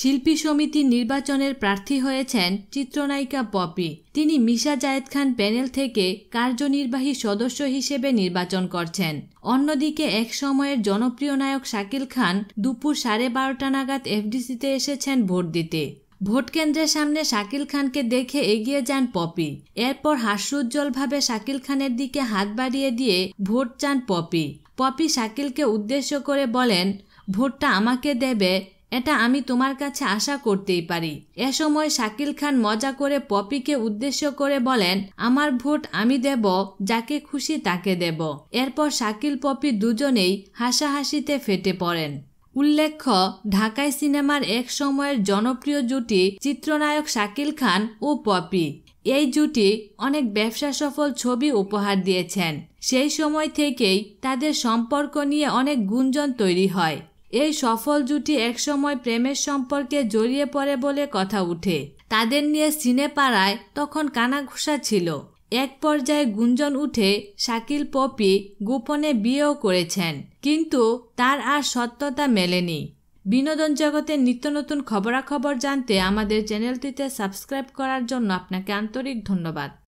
শিল্পী সমিতির নির্বাচনের প্রার্থী হয়েছেন চিত্রনায়িকা পপি তিনি মিশা জায়েদ খান প্যানেল থেকে কার্যনির্বাহী সদস্য হিসেবে নির্বাচন করছেন অন্যদিকে এক সময়ের জনপ্রিয় নায়ক শাকিল খান দুপুর সাড়ে বারোটা নাগাদ এফডিসিতে এসেছেন ভোট দিতে ভোট কেন্দ্রের সামনে শাকিল খানকে দেখে এগিয়ে যান পপি এরপর হাস্যোজ্জ্বলভাবে শাকিল খানের দিকে হাত বাড়িয়ে দিয়ে ভোট চান পপি পপি শাকিলকে উদ্দেশ্য করে বলেন ভোটটা আমাকে দেবে এটা আমি তোমার কাছে আশা করতেই পারি এ সময় শাকিল খান মজা করে পপিকে উদ্দেশ্য করে বলেন আমার ভোট আমি দেব যাকে খুশি তাকে দেব এরপর শাকিল পপি দুজনেই হাসাহাসিতে ফেটে পড়েন উল্লেখ্য ঢাকায় সিনেমার এক সময়ের জনপ্রিয় জুটি চিত্রনায়ক শাকিল খান ও পপি এই জুটি অনেক ব্যবসা সফল ছবি উপহার দিয়েছেন সেই সময় থেকেই তাদের সম্পর্ক নিয়ে অনেক গুঞ্জন তৈরি হয় এই সফল জুটি একসময় প্রেমের সম্পর্কে জড়িয়ে পড়ে বলে কথা উঠে তাদের নিয়ে সিনে পাড়ায় তখন কানাঘুষা ছিল এক পর্যায়ে গুঞ্জন উঠে শাকিল পপি গোপনে বিয়েও করেছেন কিন্তু তার আর সত্যতা মেলেনি বিনোদন জগতের নিত্য নতুন খবরাখবর জানতে আমাদের চ্যানেলটিতে সাবস্ক্রাইব করার জন্য আপনাকে আন্তরিক ধন্যবাদ